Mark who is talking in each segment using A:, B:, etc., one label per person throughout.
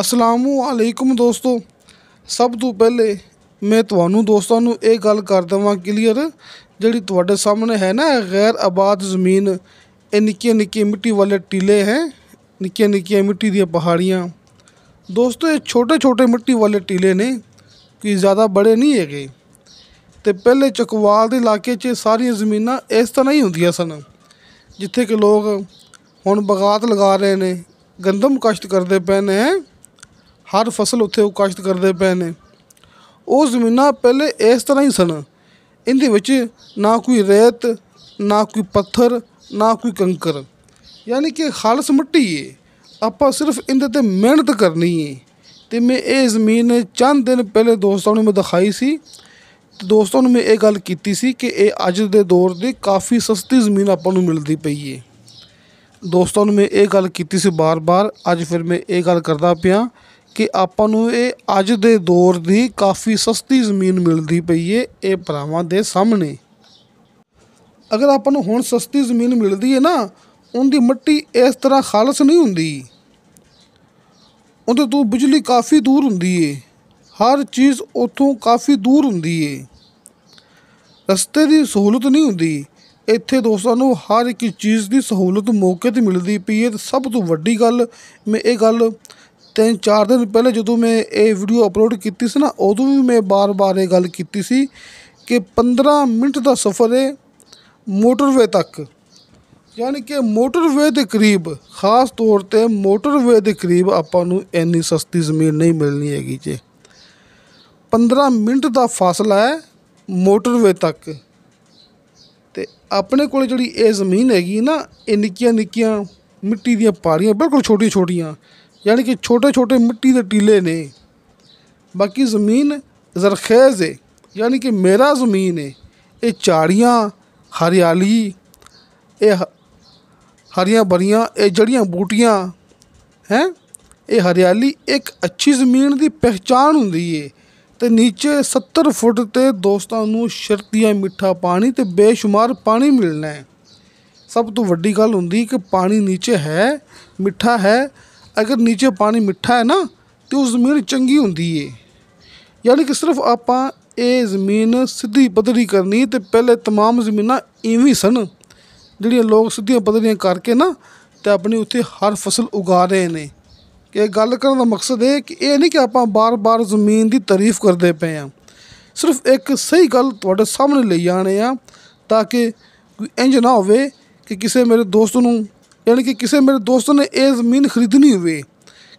A: ਅਲੈਕੁਮ ਦੋਸਤੋ ਸਭ ਤੋਂ ਪਹਿਲੇ ਮੈਂ ਤੁਹਾਨੂੰ ਦੋਸਤਾਂ ਨੂੰ ਇਹ ਗੱਲ ਕਰ ਦਵਾਂ ਕਲੀਅਰ ਜਿਹੜੀ ਤੁਹਾਡੇ ਸਾਹਮਣੇ ਹੈ ਨਾ ਗੈਰ ਆਬਾਦ ਜ਼ਮੀਨ ਇਹ ਨਿੱਕੇ ਨਿੱਕੇ ਮਿੱਟੀ ਵਾਲੇ ਟੀਲੇ ਹੈ ਨਿੱਕੇ ਨਿੱਕੇ ਮਿੱਟੀ ਦੀਆਂ ਪਹਾੜੀਆਂ ਦੋਸਤੋ ਇਹ ਛੋਟੇ ਛੋਟੇ ਮਿੱਟੀ ਵਾਲੇ ਟੀਲੇ ਨੇ ਕਿ ਜ਼ਿਆਦਾ ਬੜੇ ਨਹੀਂ ਹੈਗੇ ਤੇ ਪਹਿਲੇ ਚਕਵਾਲ ਦੇ ਇਲਾਕੇ 'ਚ ਸਾਰੀਆਂ ਜ਼ਮੀਨਾਂ ਇਸ ਤਰ੍ਹਾਂ ਹੀ ਹੁੰਦੀਆਂ ਸਨ ਜਿੱਥੇ ਕਿ ਲੋਕ ਹੁਣ ਬਗਾਤ ਲਗਾ ਰਹੇ ਨੇ ਗੰਦਮ ਕਸ਼ਤ ਕਰਦੇ ਪਏ ਨੇ ਹਰ ਫਸਲ ਉੱਥੇ ਉਹ ਕਾਸ਼ਤ ਕਰਦੇ ਪਏ ਨੇ ਉਹ ਜ਼ਮੀਨਾਂ ਪਹਿਲੇ ਇਸ ਤਰ੍ਹਾਂ ਹੀ ਸਨ ਇਹਦੇ ਵਿੱਚ ਨਾ ਕੋਈ ਰੇਤ ਨਾ ਕੋਈ ਪੱਥਰ ਨਾ ਕੋਈ ਕੰਕਰ ਯਾਨੀ ਕਿ ਖਾਲਸ ਮਿੱਟੀ ਏ ਆਪਾਂ ਸਿਰਫ ਇਹਦੇ ਤੇ ਮਿਹਨਤ ਕਰਨੀ ਏ ਤੇ ਮੈਂ ਇਹ ਜ਼ਮੀਨ ਚੰਦ ਦਿਨ ਪਹਿਲੇ ਦੋਸਤਾਂ ਨੂੰ ਮੈਂ ਦਿਖਾਈ ਸੀ ਤੇ ਦੋਸਤਾਂ ਨੂੰ ਮੈਂ ਇਹ ਗੱਲ ਕੀਤੀ ਸੀ ਕਿ ਇਹ ਅੱਜ ਦੇ ਦੌਰ ਦੀ ਕਾਫੀ ਸਸਤੀ ਜ਼ਮੀਨ ਆਪਾਂ ਨੂੰ ਮਿਲਦੀ ਪਈ ਏ ਦੋਸਤਾਂ ਨੂੰ ਮੈਂ ਇਹ ਗੱਲ ਕੀਤੀ ਸੀ ਬਾਰ-ਬਾਰ ਅੱਜ ਫਿਰ ਮੈਂ ਇਹ ਗੱਲ ਕਰਦਾ ਪਿਆ ਕਿ ਆਪਾਂ ਨੂੰ ਇਹ ਅੱਜ ਦੇ ਦੌਰ ਦੀ ਕਾਫੀ ਸਸਤੀ ਜ਼ਮੀਨ ਮਿਲਦੀ ਪਈ ਏ ਇਹ ਭਰਾਵਾਂ ਦੇ ਸਾਹਮਣੇ ਅਗਰ ਆਪਾਂ ਨੂੰ ਹੁਣ ਸਸਤੀ ਜ਼ਮੀਨ ਮਿਲਦੀ ਹੈ ਨਾ ਉਹਦੀ ਮਿੱਟੀ ਇਸ ਤਰ੍ਹਾਂ ਖਾਲਸ ਨਹੀਂ ਹੁੰਦੀ ਉਹਦੇ ਤੋਂ ਬਿਜਲੀ ਕਾਫੀ ਦੂਰ ਹੁੰਦੀ ਏ ਹਰ ਚੀਜ਼ ਉਥੋਂ ਕਾਫੀ ਦੂਰ ਹੁੰਦੀ ਏ ਰਸਤੇ ਦੀ ਸਹੂਲਤ ਨਹੀਂ ਹੁੰਦੀ ਇੱਥੇ ਦੋਸਤਾਂ ਨੂੰ ਹਰ ਇੱਕ ਚੀਜ਼ ਦੀ ਸਹੂਲਤ ਮੌਕੇ ਤੇ ਮਿਲਦੀ ਪਈ ਏ ਤੇ ਸਭ ਤੋਂ ਵੱਡੀ ਗੱਲ ਮੈਂ ਇਹ ਗੱਲ ਤਿੰਨ ਚਾਰ ਦਿਨ ਪਹਿਲੇ ਜਦੋਂ ਮੈਂ ਇਹ ਵੀਡੀਓ ਅਪਲੋਡ ਕੀਤੀ ਸੀ ਨਾ ਉਦੋਂ ਵੀ ਮੈਂ ਬਾਰ-ਬਾਰ ਇਹ ਗੱਲ ਕੀਤੀ ਸੀ ਕਿ 15 ਮਿੰਟ ਦਾ ਸਫ਼ਰ ਹੈ ਮੋਟਰਵੇ ਤੱਕ ਯਾਨੀ ਕਿ ਮੋਟਰਵੇ ਦੇ ਕਰੀਬ ਖਾਸ ਤੌਰ ਤੇ ਮੋਟਰਵੇ ਦੇ ਕਰੀਬ ਆਪਾਂ ਨੂੰ ਇੰਨੀ ਸਸਤੀ ਜ਼ਮੀਨ ਨਹੀਂ ਮਿਲਣੀ ਹੈਗੀ ਜੇ 15 ਮਿੰਟ ਦਾ ਫਾਸਲਾ ਹੈ ਮੋਟਰਵੇ ਤੱਕ ਤੇ ਆਪਣੇ ਕੋਲ ਜਿਹੜੀ ਇਹ ਜ਼ਮੀਨ ਹੈਗੀ ਨਾ ਇਹ ਨਿੱਕੀਆਂ ਨਿੱਕੀਆਂ ਮਿੱਟੀ ਦੀਆਂ ਪਾੜੀਆਂ ਬਿਲਕੁਲ ਛੋਟੀਆਂ ਛੋਟੀਆਂ ਯਾਨੀ ਕਿ ਛੋਟੇ ਛੋਟੇ ਮਿੱਟੀ ਦੇ ਟੀਲੇ ਨੇ ਬਾਕੀ ਜ਼ਮੀਨ ਜ਼ਰਖੇਜ਼ ਹੈ ਯਾਨੀ ਕਿ ਮੇਰਾ ਜ਼ਮੀਨ ਹੈ ਇਹ ਝਾੜੀਆਂ ਹਰਿਆਲੀ ਇਹ ਹਰੀਆਂ ਬਰੀਆਂ ਇਹ ਜੜੀਆਂ ਬੂਟੀਆਂ ਹੈ ਇਹ ਹਰਿਆਲੀ ਇੱਕ ਅੱਛੀ ਜ਼ਮੀਨ ਦੀ ਪਹਿਚਾਨ ਹੁੰਦੀ ਏ ਤੇ نیچے 70 ਫੁੱਟ ਤੇ ਦੋਸਤਾਂ ਨੂੰ ਸ਼ਰਤੀਆਂ ਮਿੱਠਾ ਪਾਣੀ ਤੇ ਬੇਸ਼ੁਮਾਰ ਪਾਣੀ ਮਿਲਣਾ ਹੈ ਸਭ ਤੋਂ ਵੱਡੀ ਗੱਲ ਹੁੰਦੀ ਕਿ ਪਾਣੀ نیچے ਹੈ ਮਿੱਠਾ ਹੈ ਅਗਰ ਨੀਚੇ ਪਾਣੀ ਮਿੱਠਾ ਹੈ ਨਾ ਤੇ ਉਸ ਜ਼ਮੀਨ ਚੰਗੀ ਹੁੰਦੀ ਏ ਯਾਨੀ ਕਿ ਸਿਰਫ ਆਪਾਂ ਇਹ ਜ਼ਮੀਨ ਸਿੱਧੀ ਪੱਧਰੀ ਕਰਨੀ ਤੇ ਪਹਿਲੇ तमाम ਜ਼ਮੀਨਾਂ ਇਵੇਂ ਸਨ ਜਿਹੜੀਆਂ ਲੋਕ ਸਿੱਧੀਆਂ ਪੱਧਰੀਆਂ ਕਰਕੇ ਨਾ ਤੇ ਆਪਣੀ ਉੱਥੇ ਹਰ ਫਸਲ ਉਗਾ ਰਹੇ ਨੇ ਕਿ ਗੱਲ ਕਰਨ ਦਾ ਮਕਸਦ ਇਹ ਕਿ ਇਹ ਨਹੀਂ ਕਿ ਆਪਾਂ ਬਾਰ-ਬਾਰ ਜ਼ਮੀਨ ਦੀ ਤਾਰੀਫ ਕਰਦੇ ਪਏ ਆ ਸਿਰਫ ਇੱਕ ਸਹੀ ਗੱਲ ਤੁਹਾਡੇ ਸਾਹਮਣੇ ਲਈ ਆਣੇ ਆ ਤਾਂ ਕਿ ਕੋਈ ਇੰਜ ਨਾ ਹੋਵੇ ਕਿ ਕਿਸੇ ਮੇਰੇ ਦੋਸਤ ਨੂੰ ਯਾਨੀ ਕਿ ਕਿਸੇ ਮੇਰੇ ਦੋਸਤ ਨੇ ਇਹ ਜ਼ਮੀਨ ਖਰੀਦਣੀ ਹੋਵੇ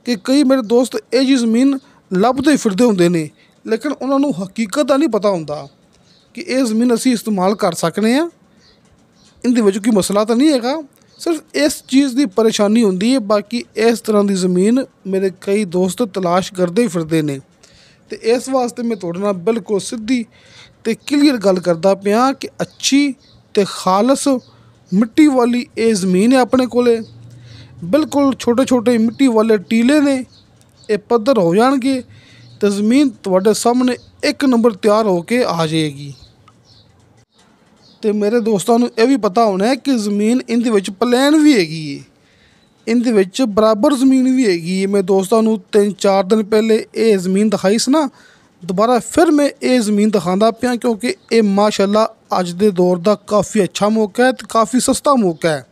A: ਕਿ ਕਈ ਮੇਰੇ ਦੋਸਤ ਇਹ ਜੀ ਜ਼ਮੀਨ ਲੱਭਦੇ ਫਿਰਦੇ ਹੁੰਦੇ ਨੇ ਲੇਕਿਨ ਉਹਨਾਂ ਨੂੰ ਹਕੀਕਤ ਦਾ ਨਹੀਂ ਪਤਾ ਹੁੰਦਾ ਕਿ ਇਹ ਜ਼ਮੀਨ ਅਸੀਂ ਇਸਤੇਮਾਲ ਕਰ ਸਕਨੇ ਆ ਇਹਦੇ ਵਿੱਚ ਕੋਈ ਮਸਲਾ ਤਾਂ ਨਹੀਂ ਹੈਗਾ ਸਿਰਫ ਇਸ ਚੀਜ਼ ਦੀ ਪਰੇਸ਼ਾਨੀ ਹੁੰਦੀ ਹੈ ਬਾਕੀ ਇਸ ਤਰ੍ਹਾਂ ਦੀ ਜ਼ਮੀਨ ਮੇਰੇ ਕਈ ਦੋਸਤ ਤਲਾਸ਼ ਕਰਦੇ ਫਿਰਦੇ ਨੇ ਤੇ ਇਸ ਵਾਸਤੇ ਮੈਂ ਤੁਹਾਡੇ ਨਾਲ ਬਿਲਕੁਲ ਸਿੱਧੀ ਤੇ ਕਲੀਅਰ ਗੱਲ ਕਰਦਾ ਪਿਆ ਕਿ ਅੱਛੀ ਤੇ ਖਾਲਸ ਮਿੱਟੀ ਵਾਲੀ ਇਹ ਜ਼ਮੀਨ ਹੈ ਆਪਣੇ ਕੋਲੇ ਬਿਲਕੁਲ ਛੋਟੇ ਛੋਟੇ ਮਿੱਟੀ ਵਾਲੇ ਟੀਲੇ ਨੇ ਇਹ ਪੱਧਰ ਹੋ ਜਾਣਗੇ ਤੇ ਜ਼ਮੀਨ ਤੁਹਾਡੇ ਸਾਹਮਣੇ ਇੱਕ ਨੰਬਰ ਤਿਆਰ ਹੋ ਕੇ ਆ ਜਾਏਗੀ ਤੇ ਮੇਰੇ ਦੋਸਤਾਂ ਨੂੰ ਇਹ ਵੀ ਪਤਾ ਹੋਣਾ ਹੈ ਕਿ ਜ਼ਮੀਨ ਇਹਦੇ ਵਿੱਚ ਪਲਾਨ ਵੀ ਹੈਗੀ ਹੈ ਇਹਦੇ ਵਿੱਚ ਬਰਾਬਰ ਜ਼ਮੀਨ ਵੀ ਹੈਗੀ ਹੈ ਮੈਂ ਦੋਸਤਾਂ ਨੂੰ 3-4 ਦਿਨ ਪਹਿਲੇ ਇਹ ਜ਼ਮੀਨ ਦਿਖਾਈ ਸੀ ਨਾ ਦੁਬਾਰਾ ਫਿਰ ਮੈਂ ਇਹ ਜ਼ਮੀਨ ਦਿਖਾਉਂਦਾ ਪਿਆ ਕਿਉਂਕਿ ਇਹ ਮਾਸ਼ਾਅੱਲਾ ਅੱਜ ਦੇ ਦੌਰ ਦਾ ਕਾਫੀ ਅੱਛਾ ਮੌਕਾ ਹੈ ਤੇ ਕਾਫੀ ਸਸਤਾ ਮੌਕਾ ਹੈ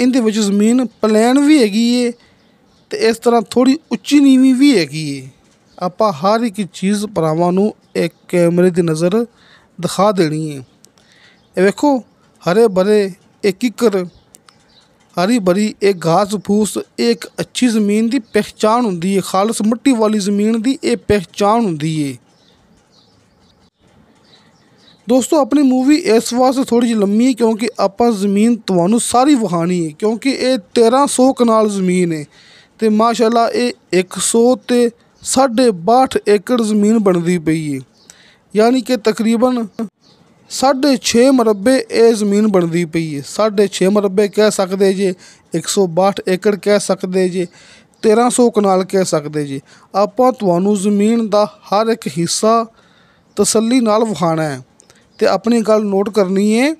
A: ਇਹਦੇ ਵਿੱਚ ਜ਼ਮੀਨ ਪਲਾਨ ਵੀ ਹੈਗੀ ਏ ਤੇ ਇਸ ਤਰ੍ਹਾਂ ਥੋੜੀ ਉੱਚੀ ਨੀਵੀਂ ਵੀ ਹੈਗੀ ਏ ਆਪਾਂ ਹਰ ਇੱਕ ਚੀਜ਼ ਭਰਾਵਾਂ ਨੂੰ ਇੱਕ ਕੈਮਰੇ ਦੀ ਨਜ਼ਰ ਦਿਖਾ ਦੇਣੀ ਏ ਇਹ ਵੇਖੋ ਹਰੇ ਭਰੇ ਇੱਕ ਇਕਰ ਹਰੀ ਭਰੀ ਇਹ ਘਾਸ ਫੂਸ ਇੱਕ ਅੱਛੀ ਜ਼ਮੀਨ ਦੀ ਪਛਾਣ ਹੁੰਦੀ ਹੈ ਖਾਲਸ ਮਿੱਟੀ ਵਾਲੀ ਜ਼ਮੀਨ ਦੀ ਇਹ ਪਛਾਣ ਹੁੰਦੀ ਹੈ ਦੋਸਤੋ ਆਪਣੀ ਮੂਵੀ ਇਸ ਵਾਸਤੇ ਥੋੜੀ ਜਿਹੀ ਲੰਮੀ ਹੈ ਕਿਉਂਕਿ ਆਪਾਂ ਜ਼ਮੀਨ ਤੁਹਾਨੂੰ ਸਾਰੀ ਵਹਾਣੀ ਹੈ ਕਿਉਂਕਿ ਇਹ 1300 ਕਨਾਲ ਜ਼ਮੀਨ ਹੈ ਤੇ ਮਾਸ਼ਾਅੱਲਾ ਇਹ 100 ਤੇ 62 ਏਕੜ ਜ਼ਮੀਨ ਬਣਦੀ ਪਈ ਹੈ ਯਾਨੀ ਕਿ ਤਕਰੀਬਨ 6.5 ਮਰਬੇ ਇਹ ਜ਼ਮੀਨ ਬਣਦੀ ਪਈ ਹੈ 6.5 ਮਰਬੇ ਕਹਿ ਸਕਦੇ ਜੇ 162 ਏਕੜ ਕਹਿ ਸਕਦੇ ਜੇ 1300 ਕਨਾਲ ਕਹਿ ਸਕਦੇ ਜੇ ਆਪਾਂ ਤੁਹਾਨੂੰ ਜ਼ਮੀਨ ਦਾ ਹਰ ਇੱਕ ਹਿੱਸਾ ਤਸੱਲੀ ਨਾਲ ਵਿਖਾਣਾ ਹੈ ਤੇ ਆਪਣੀ ਗੱਲ ਨੋਟ ਕਰਨੀ ਹੈ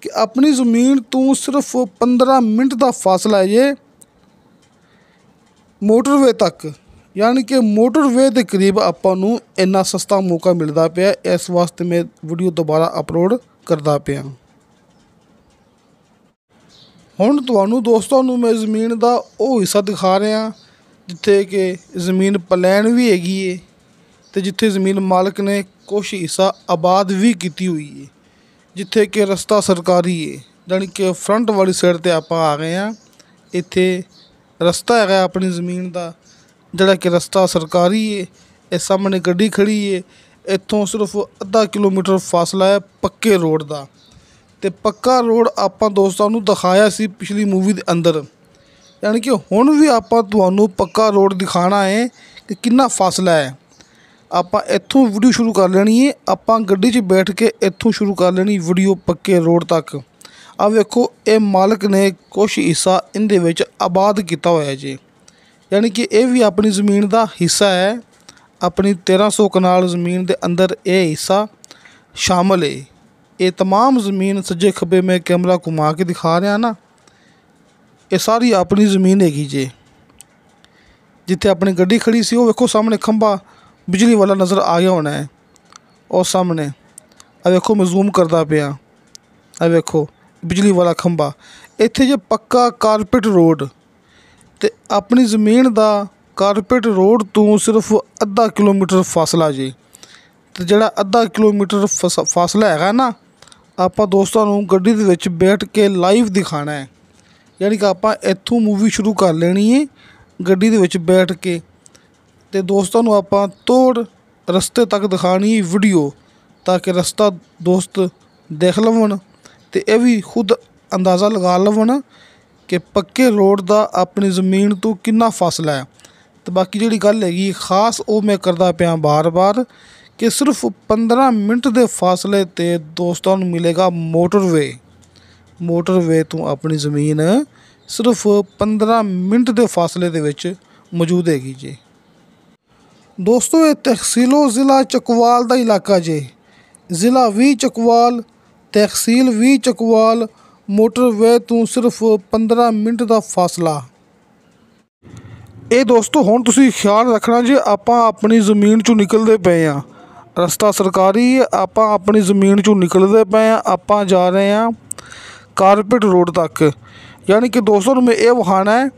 A: ਕਿ ਆਪਣੀ ਜ਼ਮੀਨ ਤੋਂ ਸਿਰਫ 15 ਮਿੰਟ ਦਾ ਫਾਸਲਾ ਹੈ ਜੇ ਮੋਟਰਵੇ ਤੱਕ ਯਾਨੀ ਕਿ ਮੋਟਰਵੇ ਦੇ ਕਰੀਬ ਆਪਾਂ ਨੂੰ ਇੰਨਾ ਸਸਤਾ ਮੌਕਾ ਮਿਲਦਾ ਪਿਆ ਇਸ ਵਾਸਤੇ ਮੈਂ ਵੀਡੀਓ ਦੁਬਾਰਾ ਅਪਲੋਡ ਕਰਦਾ ਪਿਆ ਹੁਣ ਤੁਹਾਨੂੰ ਦੋਸਤੋ ਨੂੰ ਮੈਂ ਜ਼ਮੀਨ ਦਾ ਉਹ ਹਿੱਸਾ ਦਿਖਾ ਰਿਹਾ ਜਿੱਥੇ ਕਿ ਜ਼ਮੀਨ ਪਲਾਨ ਵੀ ਹੈਗੀ ਏ ਤੇ ਜਿੱਥੇ ਜ਼ਮੀਨ ਮਾਲਕ ਨੇ ਕੁਝ ਹਿੱਸਾ ਆਬਾਦ ਵੀ ਕੀਤੀ ਹੋਈ ਏ ਜਿੱਥੇ ਕਿ ਰਸਤਾ ਸਰਕਾਰੀ ਏ ਜਾਨੀ ਕਿ ਫਰੰਟ ਵਾਲੀ ਸਾਈਡ ਤੇ ਆਪਾਂ ਆ ਗਏ ਆ ਇੱਥੇ ਰਸਤਾ ਹੈਗਾ ਆਪਣੀ ਜ਼ਮੀਨ ਦਾ ਜਿਹੜਾ ਕਿ ਰਸਤਾ ਸਰਕਾਰੀ ਏ ਇਹ ਸਾਹਮਣੇ ਗੱਡੀ ਖੜੀ ਏ ਇੱਥੋਂ ਸਿਰਫ ਅੱਧਾ ਕਿਲੋਮੀਟਰ ਫਾਸਲਾ ਹੈ ਪੱਕੇ ਰੋਡ ਦਾ ਤੇ ਪੱਕਾ ਰੋਡ ਆਪਾਂ ਦੋਸਤਾਂ ਨੂੰ ਦਿਖਾਇਆ ਸੀ ਪਿਛਲੀ ਮੂਵੀ ਦੇ ਅੰਦਰ ਯਾਨੀ ਕਿ ਹੁਣ ਵੀ ਆਪਾਂ ਤੁਹਾਨੂੰ ਪੱਕਾ ਰੋਡ ਦਿਖਾਣਾ ਹੈ ਕਿ ਕਿੰਨਾ ਫਾਸਲਾ ਹੈ ਆਪਾਂ ਇੱਥੋਂ ਵੀਡੀਓ ਸ਼ੁਰੂ ਕਰ ਲੈਣੀ ਹੈ ਆਪਾਂ ਗੱਡੀ 'ਚ ਬੈਠ ਕੇ ਇੱਥੋਂ ਸ਼ੁਰੂ ਕਰ ਲੈਣੀ ਵੀਡੀਓ ਪੱਕੇ ਰੋਡ ਤੱਕ ਆ ਵੇਖੋ ਇਹ ਮਾਲਕ ਨੇ ਕੁਝ ਹਿੱਸਾ ਇਹਦੇ ਵਿੱਚ ਆਬਾਦ ਕੀਤਾ ਹੋਇਆ ਜੀ ਯਾਨੀ ਕਿ ਇਹ ਵੀ ਆਪਣੀ ਜ਼ਮੀਨ ਦਾ ਹਿੱਸਾ ਹੈ ਆਪਣੀ 1300 ਕਨਾਲ ਜ਼ਮੀਨ ਦੇ ਅੰਦਰ ਇਹ ਹਿੱਸਾ ਸ਼ਾਮਲ ਹੈ ਇਹ तमाम ਜ਼ਮੀਨ ਸੱਜੇ ਖੱਬੇ ਮੈਂ ਕੈਮਰਾ ਘੁਮਾ ਕੇ ਦਿਖਾ ਰਿਹਾ ਨਾ ਇਹ ਸਾਰੀ ਆਪਣੀ ਜ਼ਮੀਨ ਹੈਗੀ ਜੇ ਜਿੱਥੇ ਆਪਣੀ ਗੱਡੀ ਖੜੀ ਸੀ ਉਹ ਵੇਖੋ ਸਾਹਮਣੇ ਖੰਭਾ ਬਿਜਲੀ ਵਾਲਾ ਨਜ਼ਰ ਆ ਗਿਆ ਹੋਣਾ ਹੈ ਉਹ ਸਾਹਮਣੇ ਆ ਵੇਖੋ ਮੈਂ ਜ਼ੂਮ ਕਰਦਾ ਪਿਆ ਆ ਵੇਖੋ ਬਿਜਲੀ ਵਾਲਾ ਖੰਭਾ ਇੱਥੇ ਜੇ ਪੱਕਾ ਕਾਰਪੇਟ ਰੋਡ ਤੇ ਆਪਣੀ ਜ਼ਮੀਨ ਦਾ ਕਾਰਪੇਟ ਰੋਡ ਤੋਂ ਸਿਰਫ ਅੱਧਾ ਕਿਲੋਮੀਟਰ ਫਾਸਲਾ ਜੀ ਤੇ ਜਿਹੜਾ ਅੱਧਾ ਕਿਲੋਮੀਟਰ ਫਾਸਲਾ ਹੈਗਾ ਨਾ ਆਪਾਂ ਦੋਸਤਾਂ ਨੂੰ ਗੱਡੀ ਦੇ ਵਿੱਚ ਬੈਠ ਕੇ ਲਾਈਵ ਦਿਖਾਣਾ ਹੈ ਯਾਨੀ ਕਿ ਆਪਾਂ ਇੱਥੋਂ ਮੂਵੀ ਸ਼ੁਰੂ ਕਰ ਲੈਣੀ ਹੈ ਗੱਡੀ ਦੇ ਵਿੱਚ ਬੈਠ ਕੇ ਤੇ ਦੋਸਤਾਂ ਨੂੰ ਆਪਾਂ ਤੋੜ ਰਸਤੇ ਤੱਕ ਦਿਖਾਣੀ ਵੀਡੀਓ ਤਾਂ ਕਿ ਰਸਤਾ ਦੋਸਤ ਦੇਖ ਲਵਣ ਤੇ ਇਹ ਵੀ ਖੁਦ ਅੰਦਾਜ਼ਾ ਲਗਾ ਲਵਣ ਕਿ ਪੱਕੇ ਰੋਡ ਦਾ ਆਪਣੀ ਜ਼ਮੀਨ ਤੋਂ ਕਿੰਨਾ ਫਾਸਲਾ ਹੈ ਤੇ ਬਾਕੀ ਜਿਹੜੀ ਗੱਲ ਹੈਗੀ ਖਾਸ ਉਹ ਮੈਂ ਕਰਦਾ ਪਿਆ ਬਾਰ-ਬਾਰ ਕਿ ਸਿਰਫ 15 ਮਿੰਟ ਦੇ ਫਾਸਲੇ ਤੇ ਦੋਸਤਾਂ ਨੂੰ ਮਿਲੇਗਾ ਮੋਟਰਵੇ ਮੋਟਰਵੇ ਤੋਂ ਆਪਣੀ ਜ਼ਮੀਨ ਸਿਰਫ 15 ਮਿੰਟ ਦੇ ਫਾਸਲੇ ਦੇ ਵਿੱਚ ਮੌਜੂਦ ਹੈਗੀ ਜੀ ਦੋਸਤੋ ਇਹ ਤਹਿਸੀਲੋ ਜ਼ਿਲ੍ਹਾ ਚਕਵਾਲ ਦਾ ਇਲਾਕਾ ਜੇ ਜ਼ਿਲ੍ਹਾ 20 ਚਕਵਾਲ ਤਹਿਸੀਲ 20 ਚਕਵਾਲ ਮੋਟਰਵੇ ਤੋਂ ਸਿਰਫ 15 ਮਿੰਟ ਦਾ ਫਾਸਲਾ ਇਹ ਦੋਸਤੋ ਹੁਣ ਤੁਸੀਂ ਖਿਆਲ ਰੱਖਣਾ ਜੇ ਆਪਾਂ ਆਪਣੀ ਜ਼ਮੀਨ ਚੋਂ ਨਿਕਲਦੇ ਪਏ ਆ ਰਸਤਾ ਸਰਕਾਰੀ ਆਪਾਂ ਆਪਣੀ ਜ਼ਮੀਨ ਚੋਂ ਨਿਕਲਦੇ ਪਏ ਆ ਆਪਾਂ ਜਾ ਰਹੇ ਆ ਕਾਰਪੇਟ ਰੋਡ ਤੱਕ ਯਾਨੀ ਕਿ ਦੋਸਤੋ ਨੂੰ ਇਹ ਵਖਾਣਾ ਹੈ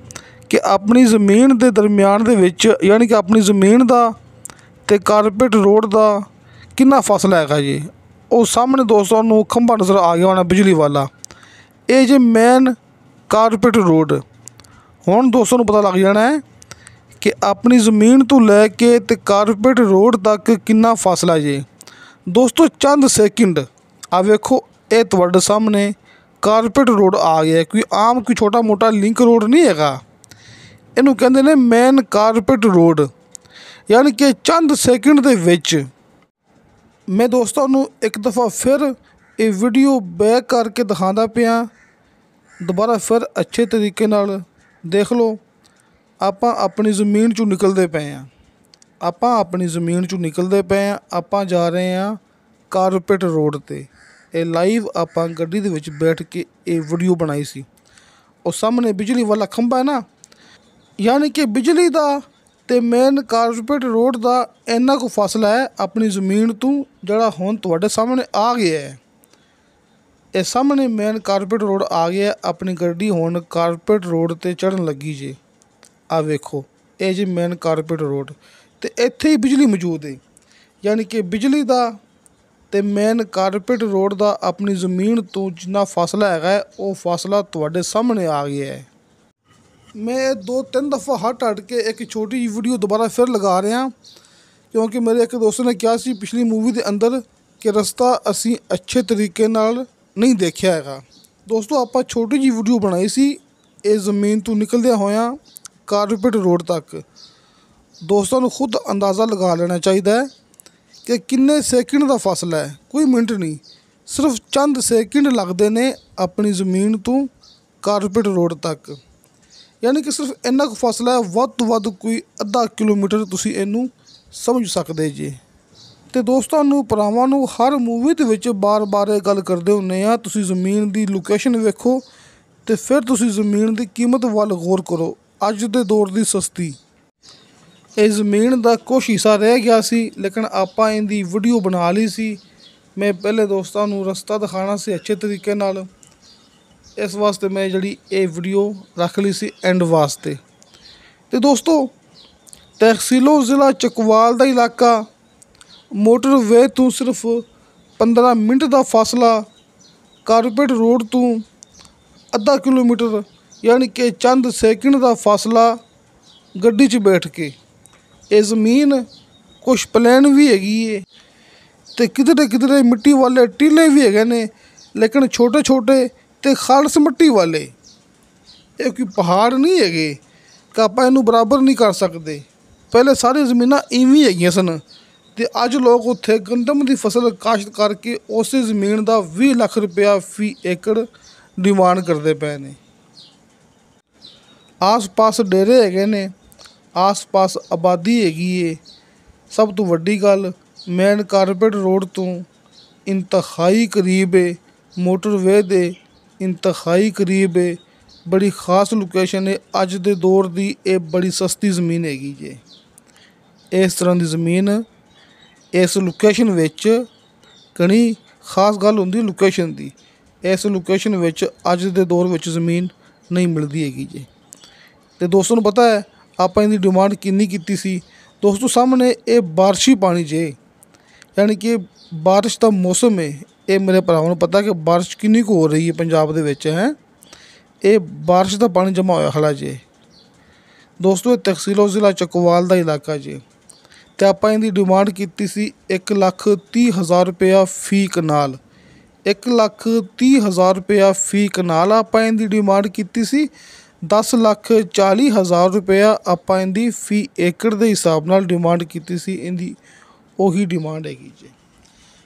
A: ਕਿ ਆਪਣੀ ਜ਼ਮੀਨ ਦੇ ਦਰਮਿਆਨ ਦੇ ਵਿੱਚ ਯਾਨੀ ਕਿ ਆਪਣੀ ਜ਼ਮੀਨ ਦਾ ਤੇ ਕਾਰਪੇਟ ਰੋਡ ਦਾ ਕਿੰਨਾ ਫਾਸਲਾ ਹੈਗਾ ਜੀ ਉਹ ਸਾਹਮਣੇ ਦੋਸਤੋ ਨੂੰ ਖੰਭਾ ਨਜ਼ਰ ਆ ਗਿਆ ਹੋਣਾ ਬਿਜਲੀ ਵਾਲਾ ਇਹ ਜੇ ਮੈਨ ਕਾਰਪੇਟ ਰੋਡ ਹੁਣ ਦੋਸਤੋ ਨੂੰ ਪਤਾ ਲੱਗ ਜਾਣਾ ਹੈ ਕਿ ਆਪਣੀ ਜ਼ਮੀਨ ਤੋਂ ਲੈ ਕੇ ਤੇ ਕਾਰਪੇਟ ਰੋਡ ਤੱਕ ਕਿੰਨਾ ਫਾਸਲਾ ਜੇ ਦੋਸਤੋ ਚੰਦ ਸੈਕਿੰਡ ਆ ਵੇਖੋ ਇਹ ਤੁਹਾਡੇ ਸਾਹਮਣੇ ਕਾਰਪੇਟ ਰੋਡ ਆ ਗਿਆ ਕੋਈ ਆਮ ਕੋਈ ਛੋਟਾ ਮੋਟਾ ਲਿੰਕ ਰੋਡ ਨਹੀਂ ਹੈਗਾ ਇਹਨੂੰ ਕਹਿੰਦੇ ਨੇ ਮੇਨ ਕਾਰਪੇਟ ਰੋਡ ਯਾਨੀ ਕਿ ਚੰਦ ਸੈਕਿੰਡ ਦੇ ਵਿੱਚ ਮੈਂ ਦੋਸਤਾਂ ਨੂੰ ਇੱਕ ਦਫਾ ਫਿਰ ਇਹ ਵੀਡੀਓ ਬੈਕ ਕਰਕੇ ਦਿਖਾਉਂਦਾ ਪਿਆ ਦੁਬਾਰਾ ਫਿਰ ਅੱਛੇ ਤਰੀਕੇ ਨਾਲ ਦੇਖ ਲਓ ਆਪਾਂ ਆਪਣੀ ਜ਼ਮੀਨ ਚੋਂ ਨਿਕਲਦੇ ਪਏ ਆ ਆਪਾਂ ਆਪਣੀ ਜ਼ਮੀਨ ਚੋਂ ਨਿਕਲਦੇ ਪਏ ਆ ਆਪਾਂ ਜਾ ਰਹੇ ਆ ਕਾਰਪੇਟ ਰੋਡ ਤੇ ਇਹ ਲਾਈਵ ਆਪਾਂ ਗੱਡੀ ਦੇ ਵਿੱਚ ਬੈਠ ਕੇ ਇਹ ਵੀਡੀਓ ਬਣਾਈ ਸੀ ਉਹ ਸਾਹਮਣੇ ਬਿਜਲੀ ਵਾਲਾ ਖੰਭਾ ਹੈ ਨਾ ਯਾਨੀ ਕਿ ਬਿਜਲੀ ਦਾ ਤੇ ਮੇਨ ਕਾਰਪਟ ਰੋਡ ਦਾ ਇੰਨਾ ਕੁ ਫਾਸਲਾ ਹੈ ਆਪਣੀ ਜ਼ਮੀਨ ਤੋਂ ਜਿਹੜਾ ਹੁਣ ਤੁਹਾਡੇ ਸਾਹਮਣੇ ਆ ਗਿਆ ਹੈ ਇਹ ਸਾਹਮਣੇ ਮੇਨ ਕਾਰਪੇਟ ਰੋਡ ਆ ਗਿਆ ਆਪਣੀ ਗੱਡੀ ਹੁਣ ਕਾਰਪੇਟ ਰੋਡ ਤੇ ਚੜਨ ਲੱਗੀ ਜੇ ਆ ਵੇਖੋ ਇਹ ਜੀ ਮੇਨ ਕਾਰਪੇਟ ਰੋਡ ਤੇ ਇੱਥੇ ਹੀ ਬਿਜਲੀ ਮੌਜੂਦ ਹੈ ਯਾਨੀ ਕਿ ਬਿਜਲੀ ਦਾ ਤੇ ਮੇਨ ਕਾਰਪੇਟ ਰੋਡ ਦਾ ਆਪਣੀ ਜ਼ਮੀਨ ਤੋਂ ਜਿੰਨਾ ਫਾਸਲਾ ਹੈਗਾ ਉਹ ਫਾਸਲਾ ਤੁਹਾਡੇ ਸਾਹਮਣੇ ਆ ਗਿਆ ਹੈ ਮੈਂ ਦੋ ਤਿੰਨ ਦਫਾ ਹਟ ਹਟ ਕੇ ਇੱਕ ਛੋਟੀ ਜੀ ਵੀਡੀਓ ਦੁਬਾਰਾ ਫਿਰ ਲਗਾ ਰਿਹਾ ਕਿਉਂਕਿ ਮੇਰੇ ਇੱਕ ਦੋਸਤ ਨੇ ਕਿਹਾ ਸੀ ਪਿਛਲੀ ਮੂਵੀ ਦੇ ਅੰਦਰ ਕਿ ਰਸਤਾ ਅਸੀਂ ਅੱਛੇ ਤਰੀਕੇ ਨਾਲ ਨਹੀਂ ਦੇਖਿਆ ਹੈਗਾ ਦੋਸਤੋ ਆਪਾਂ ਛੋਟੀ ਜੀ ਵੀਡੀਓ ਬਣਾਈ ਸੀ ਇਹ ਜ਼ਮੀਨ ਤੋਂ ਨਿਕਲਦਿਆਂ ਹੋਇਆਂ ਕਾਰਪੇਟ ਰੋਡ ਤੱਕ ਦੋਸਤਾਂ ਨੂੰ ਖੁਦ ਅੰਦਾਜ਼ਾ ਲਗਾ ਲੈਣਾ ਚਾਹੀਦਾ ਹੈ ਕਿ ਕਿੰਨੇ ਸੈਕਿੰਡ ਦਾ ਫਾਸਲਾ ਹੈ ਕੋਈ ਮਿੰਟ ਨਹੀਂ ਸਿਰਫ ਚੰਦ ਸੈਕਿੰਡ ਲੱਗਦੇ ਨੇ ਆਪਣੀ ਜ਼ਮੀਨ ਤੋਂ ਕਾਰਪੇਟ ਰੋਡ ਤੱਕ ਯਾਨੀ ਕਿ ਸਿਰਫ ਇੰਨਾ ਕੁ ਫਾਸਲਾ ਹੈ ਵੱਧ ਤੋਂ ਵੱਧ ਕੋਈ ਅੱਧਾ ਕਿਲੋਮੀਟਰ ਤੁਸੀਂ ਇਹਨੂੰ ਸਮਝ ਸਕਦੇ ਜੀ ਤੇ ਦੋਸਤਾਂ ਨੂੰ ਭਰਾਵਾਂ ਨੂੰ ਹਰ ਮੂਵੀ ਦੇ ਵਿੱਚ ਬਾਰ-ਬਾਰ ਇਹ ਗੱਲ ਕਰਦੇ ਹੁੰਨੇ ਆ ਤੁਸੀਂ ਜ਼ਮੀਨ ਦੀ ਲੋਕੇਸ਼ਨ ਵੇਖੋ ਤੇ ਫਿਰ ਤੁਸੀਂ ਜ਼ਮੀਨ ਦੀ ਕੀਮਤ ਵੱਲ ਗੌਰ ਕਰੋ ਅੱਜ ਦੇ ਦੌਰ ਦੀ ਸਸਤੀ ਇਹ ਜ਼ਮੀਨ ਦਾ ਕੁਝ ਹਿੱਸਾ ਰਹਿ ਗਿਆ ਸੀ ਲੇਕਿਨ ਆਪਾਂ ਇਹਦੀ ਵੀਡੀਓ ਬਣਾ ਲਈ ਸੀ ਮੈਂ ਪਹਿਲੇ ਦੋਸਤਾਂ ਨੂੰ ਰਸਤਾ ਦਿਖਾਣਾ ਸੀ ਅੱਛੇ ਤਰੀਕੇ ਨਾਲ ਇਸ ਵਾਸਤੇ ਮੈਂ ਜਿਹੜੀ ਇਹ ਵੀਡੀਓ ਰੱਖ ਲਈ ਸੀ ਐਂਡ ਵਾਸਤੇ ਤੇ ਦੋਸਤੋ ਤਹਿਸੀਲੋ ਜ਼ਿਲ੍ਹਾ ਚਕਵਾਲ ਦਾ ਇਲਾਕਾ ਮੋਟਰਵੇ ਤੋਂ ਸਿਰਫ 15 ਮਿੰਟ ਦਾ ਫਾਸਲਾ ਕਾਰਪੇਟ ਰੋਡ ਤੋਂ ਅੱਧਾ ਕਿਲੋਮੀਟਰ ਯਾਨੀ ਕਿ ਚੰਦ ਸੈਕਿੰਡ ਦਾ ਫਾਸਲਾ ਗੱਡੀ 'ਚ ਬੈਠ ਕੇ ਇਹ ਜ਼ਮੀਨ ਕੁਝ ਪਲਾਨ ਵੀ ਹੈਗੀ ਏ ਤੇ ਕਿਧਰੇ ਕਿਧਰੇ ਮਿੱਟੀ ਵਾਲੇ ਟੀਲੇ ਵੀ ਹੈਗੇ ਨੇ ਲੇਕਿਨ ਛੋਟੇ ਛੋਟੇ ਤੇ ਖਾਲਸ ਮਿੱਟੀ ਵਾਲੇ ਇਹ ਕੋਈ ਪਹਾੜ ਨਹੀਂ ਹੈਗੇ ਕਿ ਆਪਾਂ ਇਹਨੂੰ ਬਰਾਬਰ ਨਹੀਂ ਕਰ ਸਕਦੇ ਪਹਿਲੇ ਸਾਰੇ ਜ਼ਮੀਨਾਂ ਇਵੇਂ ਹੈਗੀਆਂ ਸਨ ਤੇ ਅੱਜ ਲੋਕ ਉੱਥੇ ਗੰਦਮ ਦੀ ਫਸਲ ਕਾਸ਼ਤ ਕਰਕੇ ਉਸੇ ਜ਼ਮੀਨ ਦਾ 20 ਲੱਖ ਰੁਪਇਆ ਫੀ ਏਕੜ ਡਿਮਾਂਡ ਕਰਦੇ ਪਏ ਨੇ ਆਸ-ਪਾਸ ਡੇਰੇ ਹੈਗੇ ਨੇ ਆਸ-ਪਾਸ ਆਬਾਦੀ ਹੈਗੀ ਏ ਸਭ ਤੋਂ ਵੱਡੀ ਗੱਲ ਮੇਨ ਕਾਰਪੇਟ ਰੋਡ ਤੋਂ ਇੰਤਹਾਈ ਕਰੀਬ ਏ ਮੋਟਰਵੇ ਦੇ ਇੰਤਹਾਈ ਕਰੀਬ ਏ ਬੜੀ ਖਾਸ ਲੋਕੇਸ਼ਨ ਏ ਅੱਜ ਦੇ ਦੌਰ ਦੀ ਇਹ ਬੜੀ ਸਸਤੀ ਜ਼ਮੀਨ ਹੈਗੀ ਜੇ ਇਸ ਤਰ੍ਹਾਂ ਦੀ ਜ਼ਮੀਨ ਇਸ ਲੋਕੇਸ਼ਨ ਵਿੱਚ ਕਣੀ ਖਾਸ ਗੱਲ ਹੁੰਦੀ ਲੋਕੇਸ਼ਨ ਦੀ ਇਸ ਲੋਕੇਸ਼ਨ ਵਿੱਚ ਅੱਜ ਦੇ ਦੌਰ ਵਿੱਚ ਜ਼ਮੀਨ ਨਹੀਂ ਮਿਲਦੀ ਹੈਗੀ ਜੀ ਤੇ ਦੋਸਤੋ ਨੂੰ ਪਤਾ ਹੈ ਆਪਾਂ ਇਹਦੀ ਡਿਮਾਂਡ ਕਿੰਨੀ ਕੀਤੀ ਸੀ ਦੋਸਤੋ ਸਾਹਮਣੇ ਇਹ ਬਾਰਿਸ਼ੀ ਪਾਣੀ ਜੇ ਯਾਨੀ ਕਿ ਬਾਰਿਸ਼ ਦਾ ਮੌਸਮ ਹੈ ਇਹ ਮੇਰੇ ਭਰਾਵਾਂ ਨੂੰ ਪਤਾ ਕਿ ਬਾਰਿਸ਼ ਕਿੰਨੀ ਕੁ ਹੋ ਰਹੀ ਹੈ ਪੰਜਾਬ ਦੇ ਵਿੱਚ ਹੈ ਇਹ ਬਾਰਿਸ਼ ਦਾ ਪਾਣੀ ਜਮਾ ਹੋਇਆ ਹਲਾ ਜੇ ਦੋਸਤੋ ਇਹ ਤਖਸੀਲੋ ਜ਼ਿਲ੍ਹਾ ਚਕਵਾਲ ਦਾ ਇਲਾਕਾ ਜੇ ਤੇ ਆਪਾਂ ਇਹਦੀ ਡਿਮਾਂਡ ਕੀਤੀ ਸੀ 1 ਲੱਖ 30 ਹਜ਼ਾਰ ਰੁਪਇਆ ਫੀ ਕਨਾਲ 1 ਲੱਖ 30 ਹਜ਼ਾਰ ਰੁਪਇਆ ਫੀ ਕਨਾਲ ਆਪਾਂ ਇਹਦੀ ਡਿਮਾਂਡ ਕੀਤੀ ਸੀ 10 ਲੱਖ 40 ਹਜ਼ਾਰ ਰੁਪਇਆ ਆਪਾਂ ਇਹਦੀ ਫੀ ਏਕੜ ਦੇ ਹਿਸਾਬ ਨਾਲ ਡਿਮਾਂਡ ਕੀਤੀ ਸੀ ਇਹਦੀ ਉਹੀ ਡਿਮਾਂਡ ਹੈਗੀ ਜੀ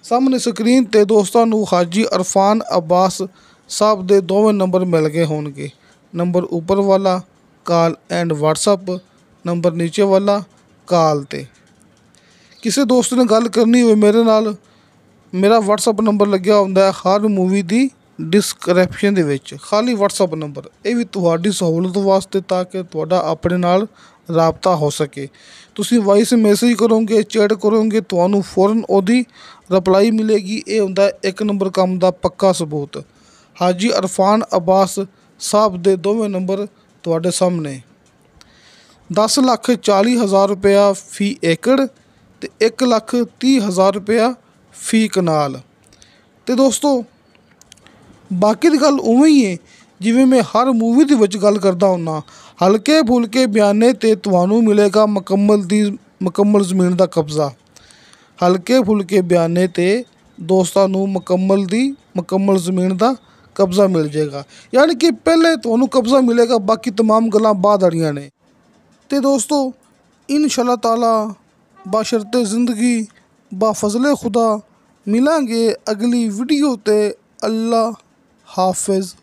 A: ਸਾਹਮਣੇ ਸਕਰੀਨ ਤੇ ਦੋਸਤਾਂ ਨੂੰ ਹਾਜੀ ਅਰਫਾਨ ਅਬਾਸ ਸਾਹਿਬ ਦੇ ਦੋਵੇਂ ਨੰਬਰ ਮਿਲ ਗਏ ਹੋਣਗੇ ਨੰਬਰ ਉੱਪਰ ਵਾਲਾ ਕਾਲ ਐਂਡ WhatsApp ਨੰਬਰ ਨੀਚੇ ਵਾਲਾ ਕਾਲ ਤੇ ਕਿਸੇ ਦੋਸਤ ਨੇ ਗੱਲ ਕਰਨੀ ਹੋਵੇ ਮੇਰੇ ਨਾਲ ਮੇਰਾ WhatsApp ਨੰਬਰ ਲੱਗਿਆ ਹੁੰਦਾ ਹੈ ਹਰ ਮੂਵੀ ਦੀ ਡਿਸਕ੍ਰਿਪਸ਼ਨ ਦੇ ਵਿੱਚ ਖਾਲੀ WhatsApp ਨੰਬਰ ਇਹ ਵੀ ਤੁਹਾਡੀ ਸਹੂਲਤ ਵਾਸਤੇ ਤਾਂ ਕਿ ਤੁਹਾਡਾ ਆਪਣੇ ਨਾਲ ਰਾਬਤਾ ਹੋ ਸਕੇ ਤੁਸੀਂ ਵਾਇਸ ਮੈਸੇਜ ਕਰੋਗੇ ਚੈਟ ਕਰੋਗੇ ਤੁਹਾਨੂੰ ਫੌਰਨ ਉਹਦੀ ਰਿਪਲਾਈ ਮਿਲੇਗੀ ਇਹ ਹੁੰਦਾ ਇੱਕ ਨੰਬਰ ਕੰਮ ਦਾ ਪੱਕਾ ਸਬੂਤ ਹਾਜੀ ਅਰਫਾਨ ਅਬਾਸ ਸਾਹਿਬ ਦੇ ਦੋਵੇਂ ਨੰਬਰ ਤੁਹਾਡੇ ਸਾਹਮਣੇ 10 ਲੱਖ 40 ਹਜ਼ਾਰ ਰੁਪਇਆ ਫੀ ਏਕੜ ਤੇ 1 ਲੱਖ 30 ਹਜ਼ਾਰ ਰੁਪਇਆ ਫੀ ਕਨਾਲ ਤੇ ਦੋਸਤੋ ਬਾਕੀ ਦੀ ਗੱਲ ਉਵੇਂ ਹੀ ਹੈ ਜਿਵੇਂ ਮੈਂ ਹਰ ਮੂਵੀ ਦੇ ਵਿੱਚ ਗੱਲ ਕਰਦਾ ਹੁੰਨਾ ਹਲਕੇ ਫੁਲਕੇ ਬਿਆਨੇ ਤੇ ਤੁਹਾਨੂੰ ਮਿਲੇਗਾ ਮੁਕੰਮਲ ਦੀ ਮੁਕੰਮਲ ਜ਼ਮੀਨ ਦਾ ਕਬਜ਼ਾ ਹਲਕੇ ਫੁਲਕੇ ਬਿਆਨੇ ਤੇ ਦੋਸਤਾਂ ਨੂੰ ਮੁਕੰਮਲ ਦੀ ਮੁਕੰਮਲ ਜ਼ਮੀਨ ਦਾ ਕਬਜ਼ਾ ਮਿਲ ਜਾਏਗਾ ਯਾਨੀ ਕਿ ਪਹਿਲੇ ਤੁਹਾਨੂੰ ਕਬਜ਼ਾ ਮਿਲੇਗਾ ਬਾਕੀ तमाम ਗੱਲਾਂ ਬਾਅਦ ਆੜੀਆਂ ਨੇ ਤੇ ਦੋਸਤੋ ਇਨਸ਼ਾ ਅੱਲਾਹ ਤਾਲਾ ਬਸ਼ਰਤ ਜ਼ਿੰਦਗੀ ਬਾ ਫਜ਼ਲ ਖੁਦਾ ਮਿਲਾਂਗੇ ਅਗਲੀ ਵੀਡੀਓ 'ਤੇ ਅੱਲਾ ਹਾਫਿਜ਼